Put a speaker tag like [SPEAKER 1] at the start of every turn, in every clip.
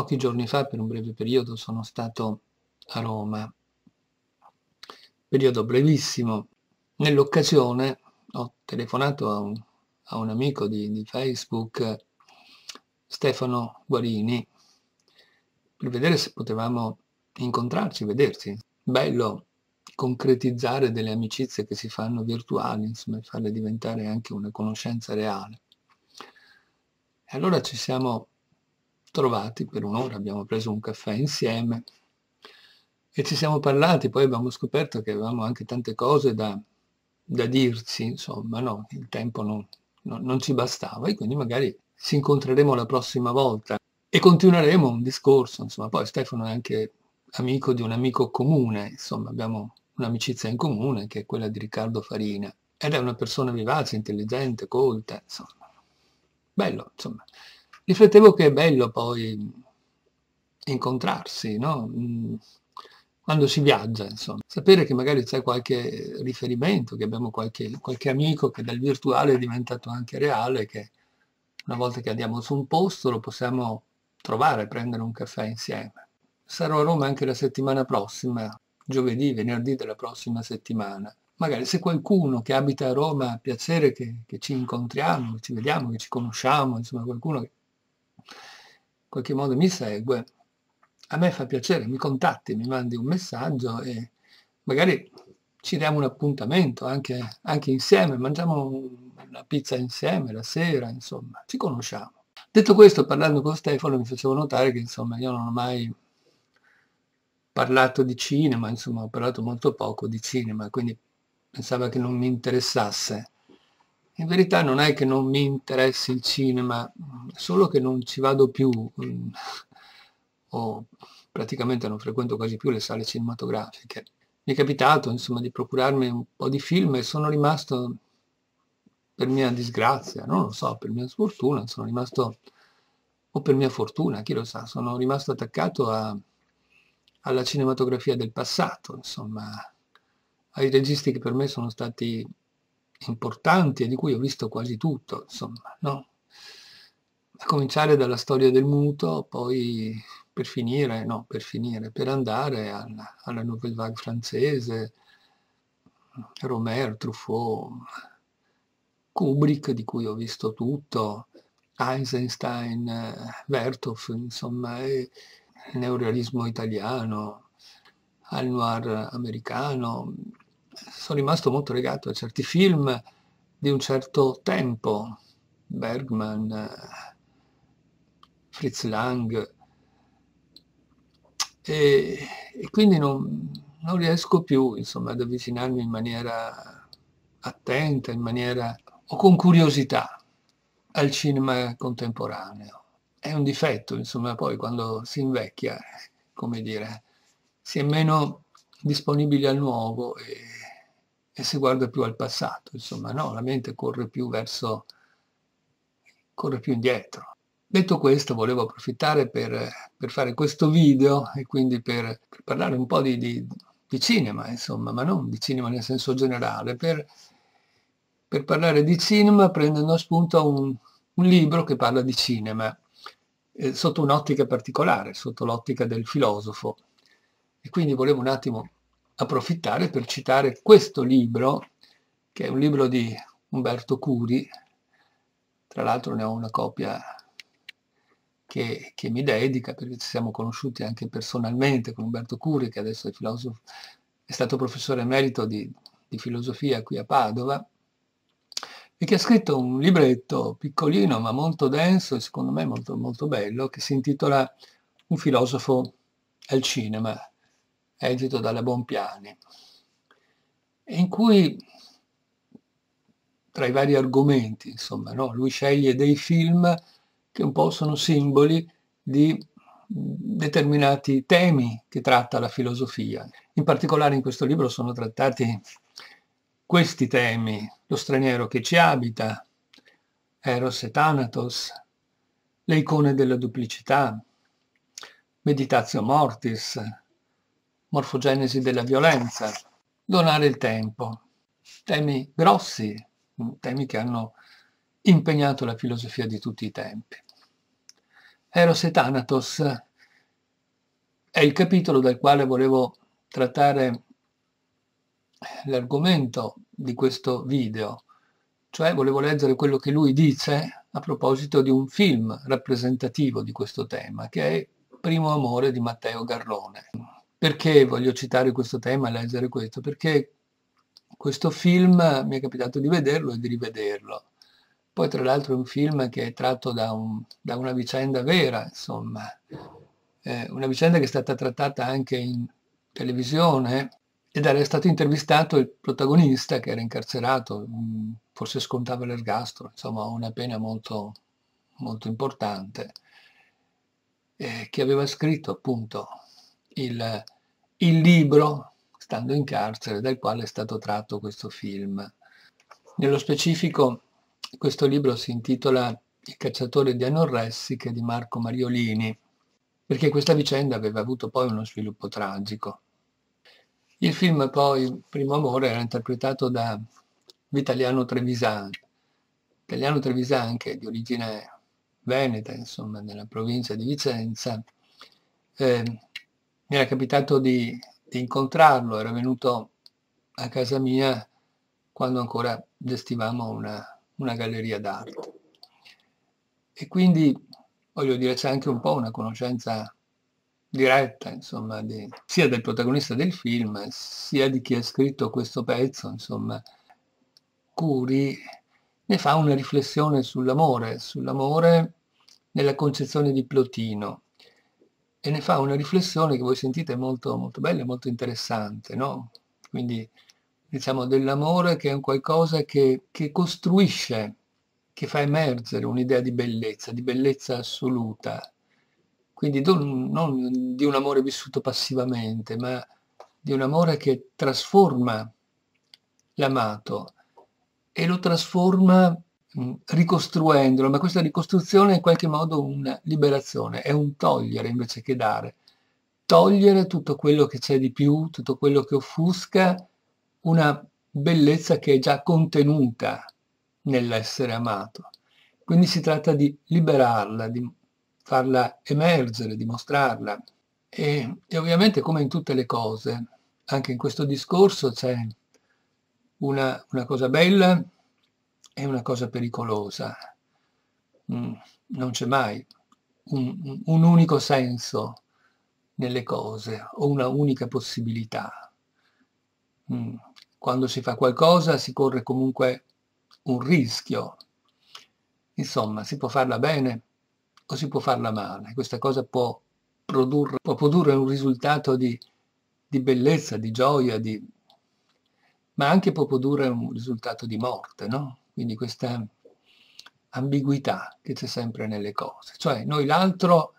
[SPEAKER 1] Pochi giorni fa, per un breve periodo, sono stato a Roma, periodo brevissimo. Nell'occasione ho telefonato a un, a un amico di, di Facebook, Stefano Guarini, per vedere se potevamo incontrarci, vederci. Bello concretizzare delle amicizie che si fanno virtuali, insomma, farle diventare anche una conoscenza reale. E allora ci siamo trovati per un'ora, abbiamo preso un caffè insieme e ci siamo parlati, poi abbiamo scoperto che avevamo anche tante cose da, da dirci, insomma, no, il tempo non, no, non ci bastava e quindi magari ci incontreremo la prossima volta e continueremo un discorso, insomma, poi Stefano è anche amico di un amico comune, insomma, abbiamo un'amicizia in comune che è quella di Riccardo Farina ed è una persona vivace, intelligente, colta, insomma, bello, insomma riflettevo che è bello poi incontrarsi, no? Mm, quando si viaggia, insomma. Sapere che magari c'è qualche riferimento, che abbiamo qualche, qualche amico che dal virtuale è diventato anche reale, che una volta che andiamo su un posto lo possiamo trovare, prendere un caffè insieme. Sarò a Roma anche la settimana prossima, giovedì, venerdì della prossima settimana. Magari se qualcuno che abita a Roma ha piacere che, che ci incontriamo, che ci vediamo, che ci conosciamo, insomma qualcuno che qualche modo mi segue, a me fa piacere, mi contatti, mi mandi un messaggio e magari ci diamo un appuntamento anche, anche insieme, mangiamo una pizza insieme la sera, insomma, ci conosciamo. Detto questo, parlando con Stefano mi facevo notare che insomma io non ho mai parlato di cinema, insomma ho parlato molto poco di cinema, quindi pensava che non mi interessasse in verità non è che non mi interessi il cinema, solo che non ci vado più, mm, o praticamente non frequento quasi più le sale cinematografiche. Mi è capitato insomma di procurarmi un po' di film e sono rimasto, per mia disgrazia, non lo so, per mia sfortuna, sono rimasto, o per mia fortuna, chi lo sa, sono rimasto attaccato a, alla cinematografia del passato, insomma, ai registi che per me sono stati importanti e di cui ho visto quasi tutto, insomma, no? A cominciare dalla storia del muto, poi per finire, no, per finire, per andare alla, alla Nouvelle Vague francese, Romer, Truffaut, Kubrick, di cui ho visto tutto, Eisenstein, Werthoff, insomma, il neorealismo italiano, al noir americano, sono rimasto molto legato a certi film di un certo tempo, Bergman, eh, Fritz Lang, e, e quindi non, non, riesco più insomma, ad avvicinarmi in maniera attenta, in maniera o con curiosità al cinema contemporaneo. È un difetto, insomma, poi quando si invecchia, come dire, si è meno disponibili al nuovo e e si guarda più al passato, insomma no, la mente corre più verso, corre più indietro. Detto questo volevo approfittare per, per fare questo video e quindi per, per parlare un po' di, di, di, cinema, insomma, ma non di cinema nel senso generale, per, per parlare di cinema prendendo a spunto un, un libro che parla di cinema, eh, sotto un'ottica particolare, sotto l'ottica del filosofo. E quindi volevo un attimo approfittare per citare questo libro, che è un libro di Umberto Curi, tra l'altro ne ho una copia che, che, mi dedica, perché ci siamo conosciuti anche personalmente con Umberto Curi, che adesso è, filosofo, è stato professore emerito di, di filosofia qui a Padova, e che ha scritto un libretto piccolino ma molto denso e secondo me molto, molto bello, che si intitola Un filosofo al cinema, Egito dalla Bompiani, in cui tra i vari argomenti, insomma, no? lui sceglie dei film che un po' sono simboli di determinati temi che tratta la filosofia. In particolare in questo libro sono trattati questi temi, lo straniero che ci abita, Eros e Thanatos, le icone della duplicità, Meditatio Mortis, morfogenesi della violenza, donare il tempo, temi grossi, temi che hanno impegnato la filosofia di tutti i tempi. Eros e Thanatos è il capitolo dal quale volevo trattare l'argomento di questo video, cioè volevo leggere quello che lui dice a proposito di un film rappresentativo di questo tema, che è Primo amore di Matteo Garrone. Perché voglio citare questo tema, leggere questo? Perché questo film eh, mi è capitato di vederlo e di rivederlo. Poi tra l'altro è un film che è tratto da, un, da una vicenda vera, insomma, eh, una vicenda che è stata trattata anche in televisione ed era stato intervistato il protagonista che era incarcerato, mm, forse scontava l'ergastro, insomma una pena molto, molto importante, eh, che aveva scritto appunto il, il libro, stando in carcere, dal quale è stato tratto questo film. Nello specifico, questo libro si intitola Il cacciatore di anorressiche di Marco Mariolini, perché questa vicenda aveva avuto poi uno sviluppo tragico. Il film poi, Primo Amore, era interpretato da Vitaliano Trevisan. Vitaliano Trevisan, che è di origine veneta, insomma, nella provincia di Vicenza, eh, mi era capitato di, di incontrarlo, era venuto a casa mia quando ancora gestivamo una, una galleria d'arte. E quindi, voglio dire, c'è anche un po' una conoscenza diretta, insomma, di, sia del protagonista del film, sia di chi ha scritto questo pezzo, insomma, Curi ne fa una riflessione sull'amore, sull'amore nella concezione di Plotino, e ne fa una riflessione che voi sentite molto, molto bella e molto interessante, no? Quindi diciamo dell'amore che è un qualcosa che, che costruisce, che fa emergere un'idea di bellezza, di bellezza assoluta. Quindi don, non di un amore vissuto passivamente, ma di un amore che trasforma l'amato e lo trasforma Mm, ricostruendolo, ma questa ricostruzione è in qualche modo una liberazione, è un togliere invece che dare. Togliere tutto quello che c'è di più, tutto quello che offusca una bellezza che è già contenuta nell'essere amato. Quindi si tratta di liberarla, di farla emergere, di mostrarla. E, e ovviamente come in tutte le cose, anche in questo discorso c'è una, una cosa bella è una cosa pericolosa. Mm, non c'è mai un, un unico senso nelle cose o una unica possibilità. Mm, quando si fa qualcosa si corre comunque un rischio. Insomma, si può farla bene o si può farla male. Questa cosa può produrre, può produrre un risultato di, di bellezza, di gioia, di, ma anche può produrre un risultato di morte, no? Quindi questa ambiguità che c'è sempre nelle cose. Cioè noi l'altro,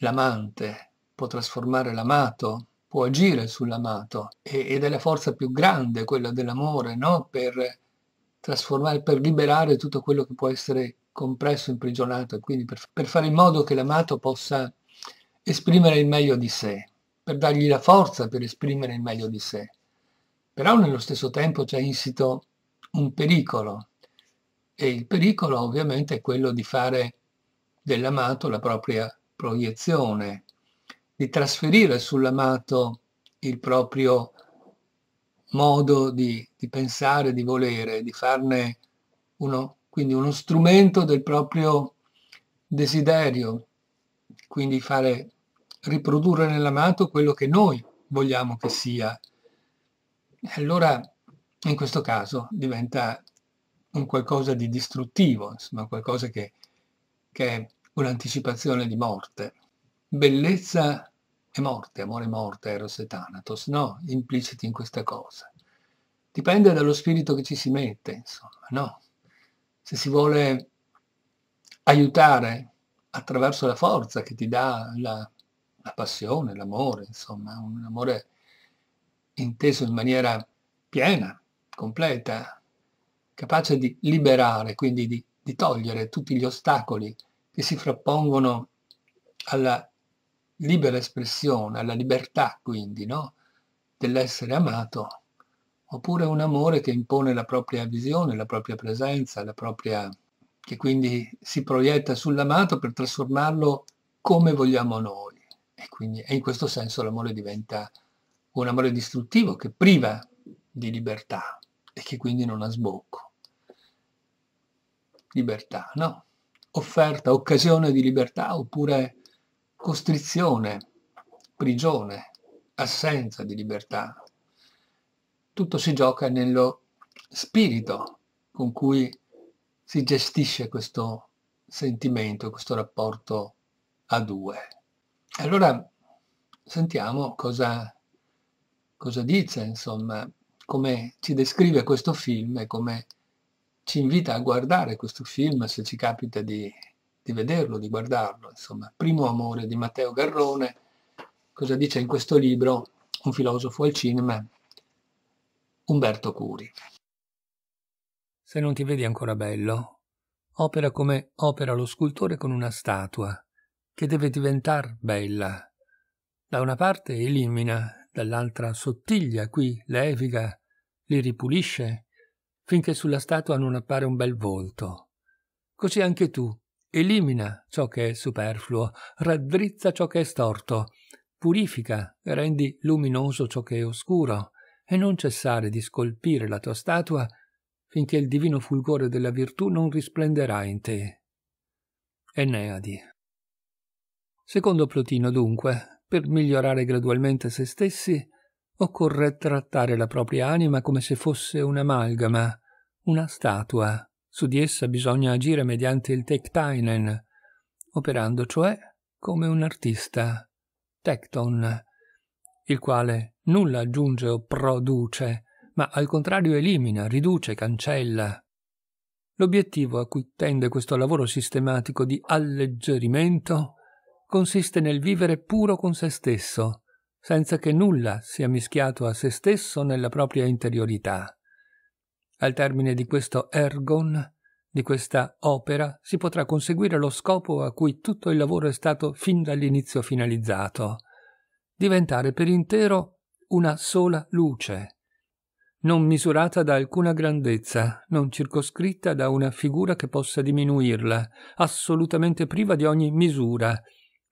[SPEAKER 1] l'amante, può trasformare l'amato, può agire sull'amato ed è la forza più grande, quella dell'amore, no? per trasformare, per liberare tutto quello che può essere compresso, imprigionato, e quindi per, per fare in modo che l'amato possa esprimere il meglio di sé, per dargli la forza per esprimere il meglio di sé. Però nello stesso tempo c'è insito un pericolo e il pericolo ovviamente è quello di fare dell'amato la propria proiezione, di trasferire sull'amato il proprio modo di, di, pensare, di volere, di farne uno, quindi uno strumento del proprio desiderio, quindi fare riprodurre nell'amato quello che noi vogliamo che sia. Allora in questo caso diventa un qualcosa di distruttivo, insomma qualcosa che, che è un'anticipazione di morte. Bellezza e morte, amore e morte, eros e thanatos, no, impliciti in questa cosa. Dipende dallo spirito che ci si mette, insomma, no? Se si vuole aiutare attraverso la forza che ti dà la, la passione, l'amore, insomma, un amore inteso in maniera piena, completa, capace di liberare, quindi di, di togliere tutti gli ostacoli che si frappongono alla libera espressione, alla libertà quindi, no? dell'essere amato, oppure un amore che impone la propria visione, la propria presenza, la propria... che quindi si proietta sull'amato per trasformarlo come vogliamo noi. E quindi e in questo senso l'amore diventa un amore distruttivo che priva di libertà e che quindi non ha sbocco. Libertà, no? Offerta, occasione di libertà oppure costrizione, prigione, assenza di libertà. Tutto si gioca nello spirito con cui si gestisce questo sentimento, questo rapporto a due. Allora sentiamo cosa, cosa dice, insomma, come ci descrive questo film e come ci invita a guardare questo film se ci capita di, di vederlo, di guardarlo. Insomma, Primo amore di Matteo Garrone, cosa dice in questo libro un filosofo al cinema, Umberto Curi. Se non ti vedi ancora bello, opera come opera lo scultore con una statua, che deve diventar bella. Da una parte elimina dall'altra sottiglia qui, leviga, li ripulisce, finché sulla statua non appare un bel volto. Così anche tu, elimina ciò che è superfluo, raddrizza ciò che è storto, purifica e rendi luminoso ciò che è oscuro, e non cessare di scolpire la tua statua finché il divino fulgore della virtù non risplenderà in te. Eneadi. Secondo Plotino, dunque, per migliorare gradualmente se stessi, occorre trattare la propria anima come se fosse un'amalgama, una statua. Su di essa bisogna agire mediante il Tektainen, operando cioè come un artista, Tecton, il quale nulla aggiunge o produce, ma al contrario elimina, riduce, cancella. L'obiettivo a cui tende questo lavoro sistematico di alleggerimento è consiste nel vivere puro con se stesso, senza che nulla sia mischiato a se stesso nella propria interiorità. Al termine di questo ergon, di questa opera, si potrà conseguire lo scopo a cui tutto il lavoro è stato fin dall'inizio finalizzato, diventare per intero una sola luce, non misurata da alcuna grandezza, non circoscritta da una figura che possa diminuirla, assolutamente priva di ogni misura,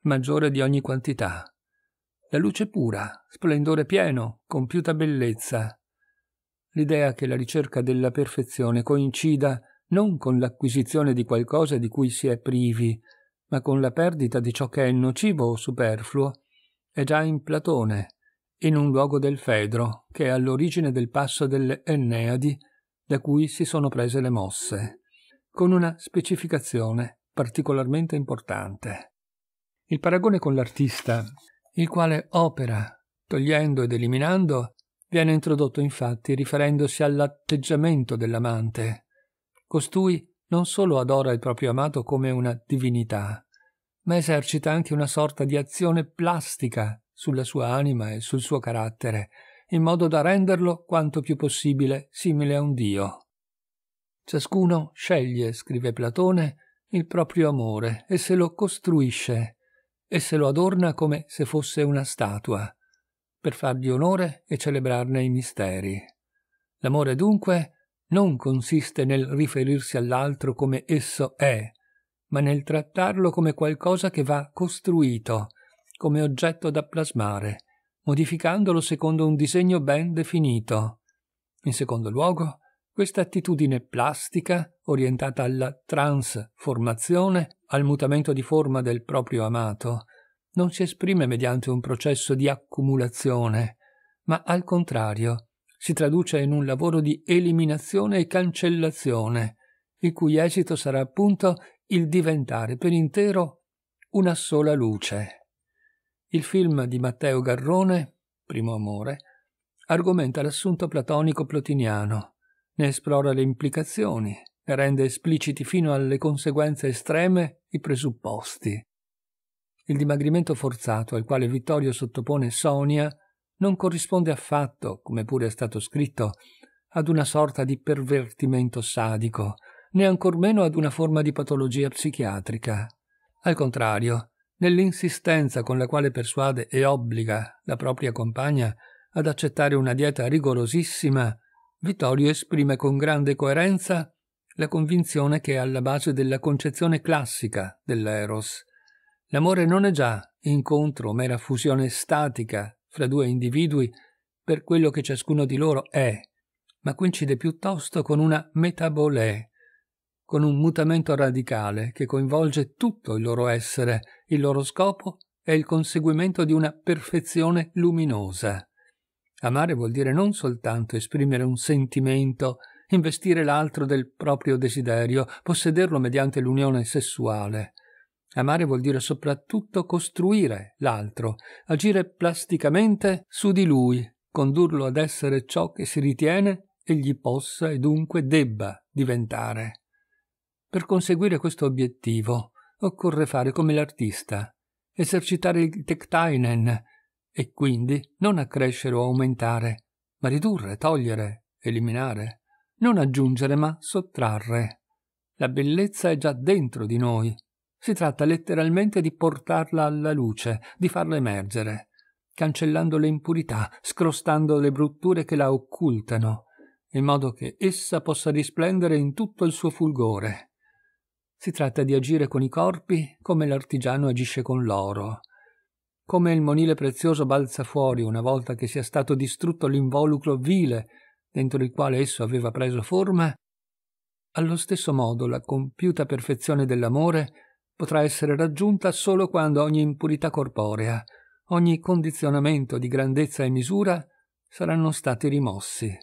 [SPEAKER 1] maggiore di ogni quantità. La luce pura, splendore pieno, compiuta bellezza. L'idea che la ricerca della perfezione coincida non con l'acquisizione di qualcosa di cui si è privi, ma con la perdita di ciò che è nocivo o superfluo, è già in Platone, in un luogo del Fedro, che è all'origine del passo delle Enneadi, da cui si sono prese le mosse, con una specificazione particolarmente importante il paragone con l'artista, il quale opera, togliendo ed eliminando, viene introdotto infatti riferendosi all'atteggiamento dell'amante. Costui non solo adora il proprio amato come una divinità, ma esercita anche una sorta di azione plastica sulla sua anima e sul suo carattere, in modo da renderlo quanto più possibile simile a un dio. Ciascuno sceglie, scrive Platone, il proprio amore e se lo costruisce e se lo adorna come se fosse una statua, per fargli onore e celebrarne i misteri. L'amore dunque non consiste nel riferirsi all'altro come esso è, ma nel trattarlo come qualcosa che va costruito, come oggetto da plasmare, modificandolo secondo un disegno ben definito. In secondo luogo, questa attitudine plastica orientata alla transformazione, al mutamento di forma del proprio amato, non si esprime mediante un processo di accumulazione, ma al contrario si traduce in un lavoro di eliminazione e cancellazione, il cui esito sarà appunto il diventare per intero una sola luce. Il film di Matteo Garrone, Primo Amore, argomenta l'assunto platonico plotiniano, ne esplora le implicazioni, e rende espliciti fino alle conseguenze estreme i presupposti. Il dimagrimento forzato al quale Vittorio sottopone Sonia non corrisponde affatto, come pure è stato scritto, ad una sorta di pervertimento sadico, né ancor meno ad una forma di patologia psichiatrica. Al contrario, nell'insistenza con la quale persuade e obbliga la propria compagna ad accettare una dieta rigorosissima, Vittorio esprime con grande coerenza la convinzione che è alla base della concezione classica dell'eros. L'amore non è già incontro, mera fusione statica fra due individui per quello che ciascuno di loro è, ma coincide piuttosto con una metabolè, con un mutamento radicale che coinvolge tutto il loro essere, il loro scopo è il conseguimento di una perfezione luminosa. Amare vuol dire non soltanto esprimere un sentimento investire l'altro del proprio desiderio, possederlo mediante l'unione sessuale. Amare vuol dire soprattutto costruire l'altro, agire plasticamente su di lui, condurlo ad essere ciò che si ritiene egli possa e dunque debba diventare. Per conseguire questo obiettivo occorre fare come l'artista, esercitare il tektainen e quindi non accrescere o aumentare, ma ridurre, togliere, eliminare non aggiungere ma sottrarre. La bellezza è già dentro di noi. Si tratta letteralmente di portarla alla luce, di farla emergere, cancellando le impurità, scrostando le brutture che la occultano, in modo che essa possa risplendere in tutto il suo fulgore. Si tratta di agire con i corpi come l'artigiano agisce con l'oro, come il monile prezioso balza fuori una volta che sia stato distrutto l'involucro vile dentro il quale esso aveva preso forma, allo stesso modo la compiuta perfezione dell'amore potrà essere raggiunta solo quando ogni impurità corporea, ogni condizionamento di grandezza e misura saranno stati rimossi.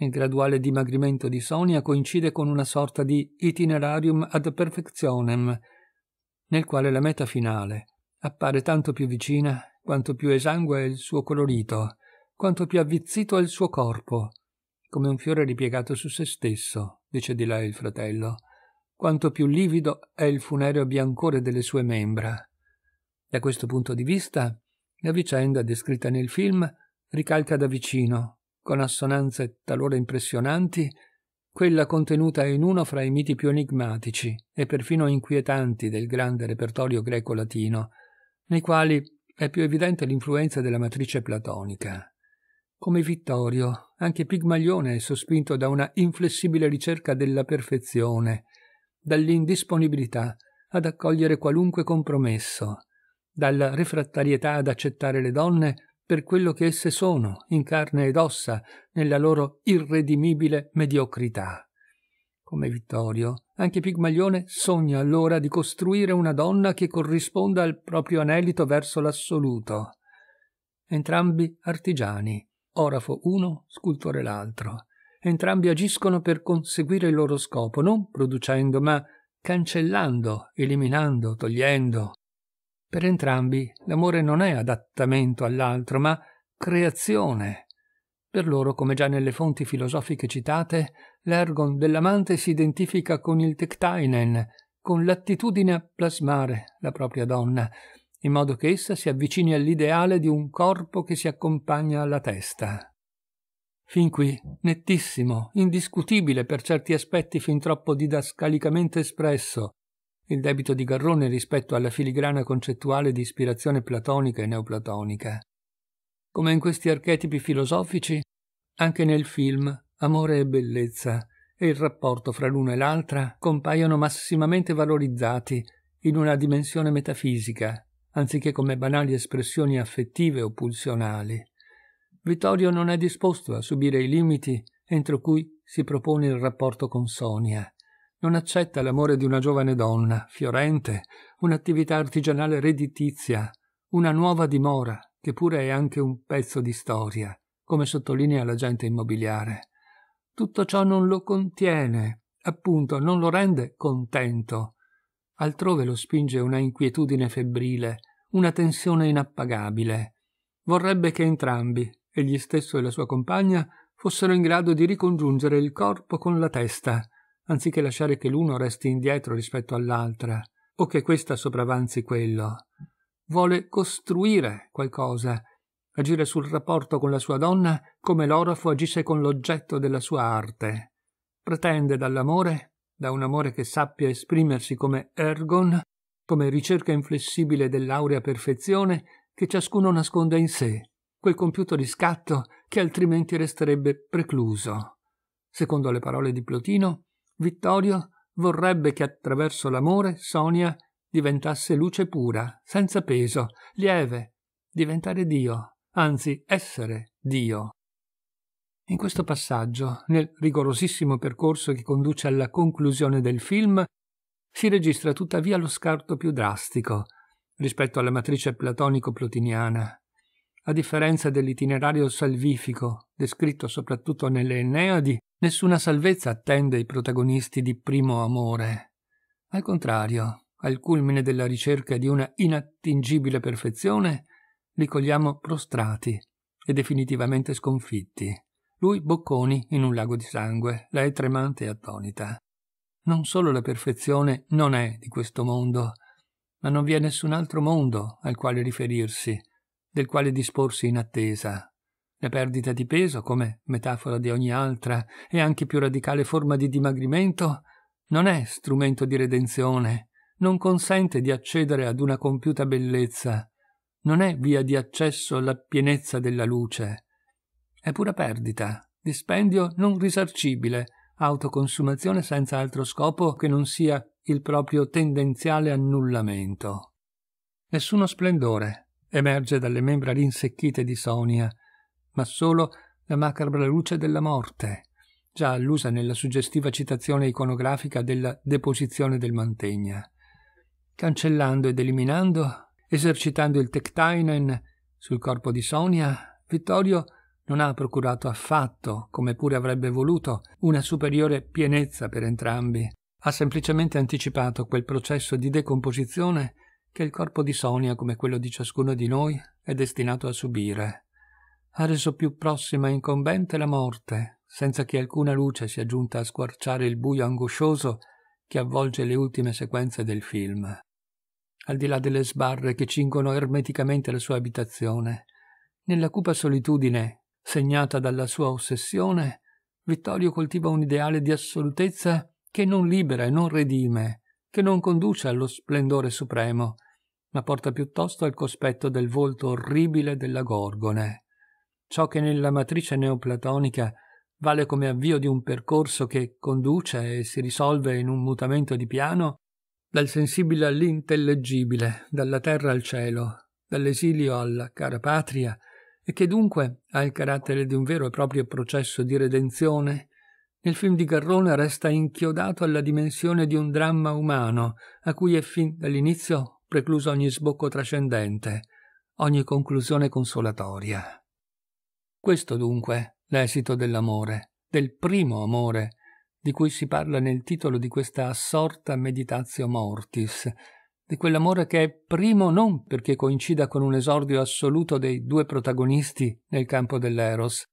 [SPEAKER 1] Il graduale dimagrimento di Sonia coincide con una sorta di itinerarium ad perfezionem, nel quale la meta finale appare tanto più vicina quanto più esangue è il suo colorito, quanto più avvizzito è il suo corpo, come un fiore ripiegato su se stesso, dice di lei il fratello, quanto più livido è il funereo biancore delle sue membra. Da questo punto di vista, la vicenda descritta nel film ricalca da vicino, con assonanze talora impressionanti, quella contenuta in uno fra i miti più enigmatici e perfino inquietanti del grande repertorio greco-latino, nei quali è più evidente l'influenza della matrice platonica. Come Vittorio, anche Pigmalione è sospinto da una inflessibile ricerca della perfezione, dall'indisponibilità ad accogliere qualunque compromesso, dalla refrattarietà ad accettare le donne per quello che esse sono, in carne ed ossa, nella loro irredimibile mediocrità. Come Vittorio, anche Pigmalione sogna allora di costruire una donna che corrisponda al proprio anelito verso l'assoluto. Entrambi artigiani, orafo uno, scultore l'altro. Entrambi agiscono per conseguire il loro scopo, non producendo, ma cancellando, eliminando, togliendo. Per entrambi l'amore non è adattamento all'altro, ma creazione. Per loro, come già nelle fonti filosofiche citate, l'ergon dell'amante si identifica con il tektainen, con l'attitudine a plasmare la propria donna, in modo che essa si avvicini all'ideale di un corpo che si accompagna alla testa. Fin qui, nettissimo, indiscutibile per certi aspetti fin troppo didascalicamente espresso, il debito di Garrone rispetto alla filigrana concettuale di ispirazione platonica e neoplatonica. Come in questi archetipi filosofici, anche nel film Amore e bellezza e il rapporto fra l'uno e l'altra compaiono massimamente valorizzati in una dimensione metafisica, anziché come banali espressioni affettive o pulsionali. Vittorio non è disposto a subire i limiti entro cui si propone il rapporto con Sonia. Non accetta l'amore di una giovane donna, fiorente, un'attività artigianale redditizia, una nuova dimora, che pure è anche un pezzo di storia, come sottolinea l'agente immobiliare. Tutto ciò non lo contiene, appunto non lo rende contento. Altrove lo spinge una inquietudine febbrile una tensione inappagabile. Vorrebbe che entrambi, egli stesso e la sua compagna, fossero in grado di ricongiungere il corpo con la testa, anziché lasciare che l'uno resti indietro rispetto all'altra, o che questa sopravanzi quello. Vuole costruire qualcosa, agire sul rapporto con la sua donna come l'orafo agisce con l'oggetto della sua arte. Pretende dall'amore, da un amore che sappia esprimersi come ergon, come ricerca inflessibile dell'aurea perfezione che ciascuno nasconde in sé, quel compiuto riscatto che altrimenti resterebbe precluso. Secondo le parole di Plotino, Vittorio vorrebbe che attraverso l'amore Sonia diventasse luce pura, senza peso, lieve, diventare Dio, anzi essere Dio. In questo passaggio, nel rigorosissimo percorso che conduce alla conclusione del film, si registra tuttavia lo scarto più drastico rispetto alla matrice platonico-plotiniana. A differenza dell'itinerario salvifico, descritto soprattutto nelle Enneadi, nessuna salvezza attende i protagonisti di primo amore. Al contrario, al culmine della ricerca di una inattingibile perfezione, li cogliamo prostrati e definitivamente sconfitti. Lui bocconi in un lago di sangue, lei tremante e attonita non solo la perfezione non è di questo mondo, ma non vi è nessun altro mondo al quale riferirsi, del quale disporsi in attesa. La perdita di peso, come metafora di ogni altra e anche più radicale forma di dimagrimento, non è strumento di redenzione, non consente di accedere ad una compiuta bellezza, non è via di accesso alla pienezza della luce. È pura perdita, dispendio non risarcibile, autoconsumazione senza altro scopo che non sia il proprio tendenziale annullamento. Nessuno splendore emerge dalle membra rinsecchite di Sonia, ma solo la macabra luce della morte, già allusa nella suggestiva citazione iconografica della deposizione del mantegna. Cancellando ed eliminando, esercitando il tectainen sul corpo di Sonia, Vittorio non ha procurato affatto, come pure avrebbe voluto, una superiore pienezza per entrambi. Ha semplicemente anticipato quel processo di decomposizione che il corpo di Sonia, come quello di ciascuno di noi, è destinato a subire. Ha reso più prossima e incombente la morte, senza che alcuna luce sia giunta a squarciare il buio angoscioso che avvolge le ultime sequenze del film. Al di là delle sbarre che cingono ermeticamente la sua abitazione, nella cupa solitudine Segnata dalla sua ossessione, Vittorio coltiva un ideale di assolutezza che non libera e non redime, che non conduce allo splendore supremo, ma porta piuttosto al cospetto del volto orribile della Gorgone. Ciò che nella matrice neoplatonica vale come avvio di un percorso che conduce e si risolve in un mutamento di piano, dal sensibile all'intellegibile, dalla terra al cielo, dall'esilio alla cara patria, e che dunque ha il carattere di un vero e proprio processo di redenzione, nel film di Garrone resta inchiodato alla dimensione di un dramma umano, a cui è fin dall'inizio precluso ogni sbocco trascendente, ogni conclusione consolatoria. Questo dunque l'esito dell'amore, del primo amore, di cui si parla nel titolo di questa assorta meditatio mortis, di quell'amore che è primo non perché coincida con un esordio assoluto dei due protagonisti nel campo dell'eros,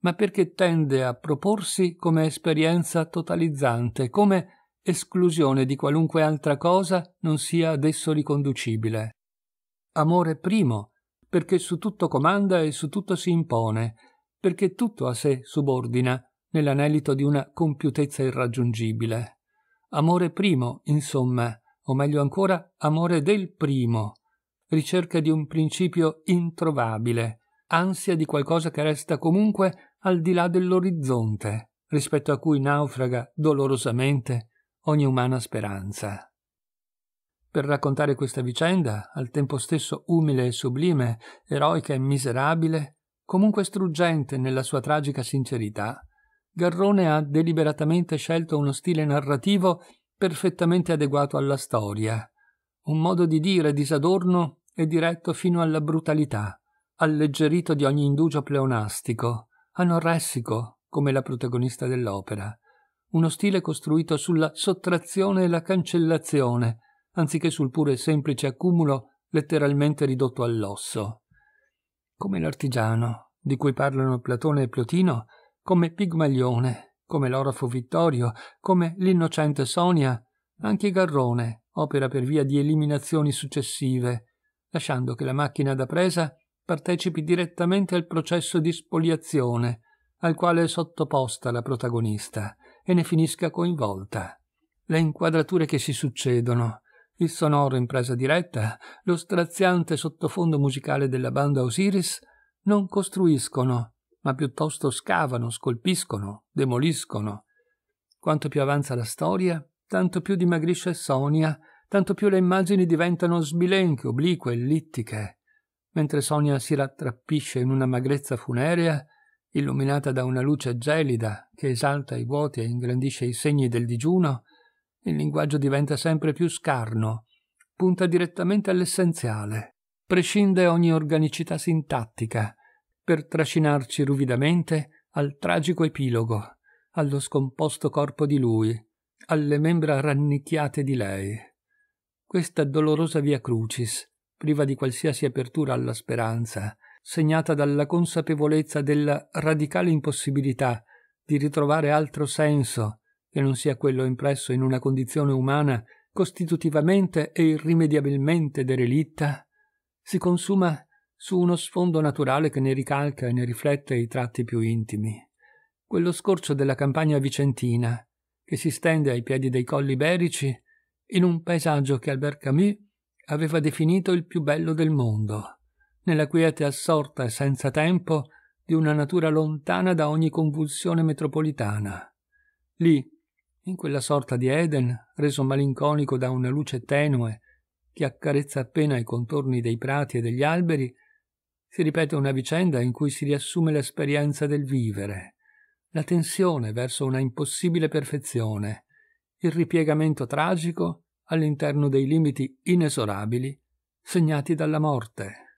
[SPEAKER 1] ma perché tende a proporsi come esperienza totalizzante, come esclusione di qualunque altra cosa non sia ad esso riconducibile. Amore primo, perché su tutto comanda e su tutto si impone, perché tutto a sé subordina nell'anelito di una compiutezza irraggiungibile. Amore primo, insomma, o meglio ancora amore del primo, ricerca di un principio introvabile, ansia di qualcosa che resta comunque al di là dell'orizzonte, rispetto a cui naufraga dolorosamente ogni umana speranza. Per raccontare questa vicenda, al tempo stesso umile e sublime, eroica e miserabile, comunque struggente nella sua tragica sincerità, Garrone ha deliberatamente scelto uno stile narrativo perfettamente adeguato alla storia, un modo di dire disadorno e diretto fino alla brutalità, alleggerito di ogni indugio pleonastico, anorressico, come la protagonista dell'opera, uno stile costruito sulla sottrazione e la cancellazione, anziché sul pure e semplice accumulo letteralmente ridotto all'osso. Come l'artigiano, di cui parlano Platone e Plotino, come Pigmalione, come l'orafo Vittorio, come l'innocente Sonia, anche Garrone opera per via di eliminazioni successive, lasciando che la macchina da presa partecipi direttamente al processo di spoliazione al quale è sottoposta la protagonista e ne finisca coinvolta. Le inquadrature che si succedono, il sonoro in presa diretta, lo straziante sottofondo musicale della banda Osiris non costruiscono ma piuttosto scavano, scolpiscono, demoliscono. Quanto più avanza la storia, tanto più dimagrisce Sonia, tanto più le immagini diventano sbilenche, oblique, ellittiche. Mentre Sonia si rattrappisce in una magrezza funerea, illuminata da una luce gelida che esalta i vuoti e ingrandisce i segni del digiuno, il linguaggio diventa sempre più scarno, punta direttamente all'essenziale, prescinde ogni organicità sintattica, per trascinarci ruvidamente al tragico epilogo, allo scomposto corpo di lui, alle membra rannicchiate di lei. Questa dolorosa via crucis, priva di qualsiasi apertura alla speranza, segnata dalla consapevolezza della radicale impossibilità di ritrovare altro senso che non sia quello impresso in una condizione umana costitutivamente e irrimediabilmente derelitta, si consuma su uno sfondo naturale che ne ricalca e ne riflette i tratti più intimi. Quello scorcio della campagna vicentina, che si stende ai piedi dei colli berici, in un paesaggio che Albert Camus aveva definito il più bello del mondo, nella quiete assorta e senza tempo di una natura lontana da ogni convulsione metropolitana. Lì, in quella sorta di Eden, reso malinconico da una luce tenue che accarezza appena i contorni dei prati e degli alberi, si ripete una vicenda in cui si riassume l'esperienza del vivere, la tensione verso una impossibile perfezione, il ripiegamento tragico all'interno dei limiti inesorabili segnati dalla morte.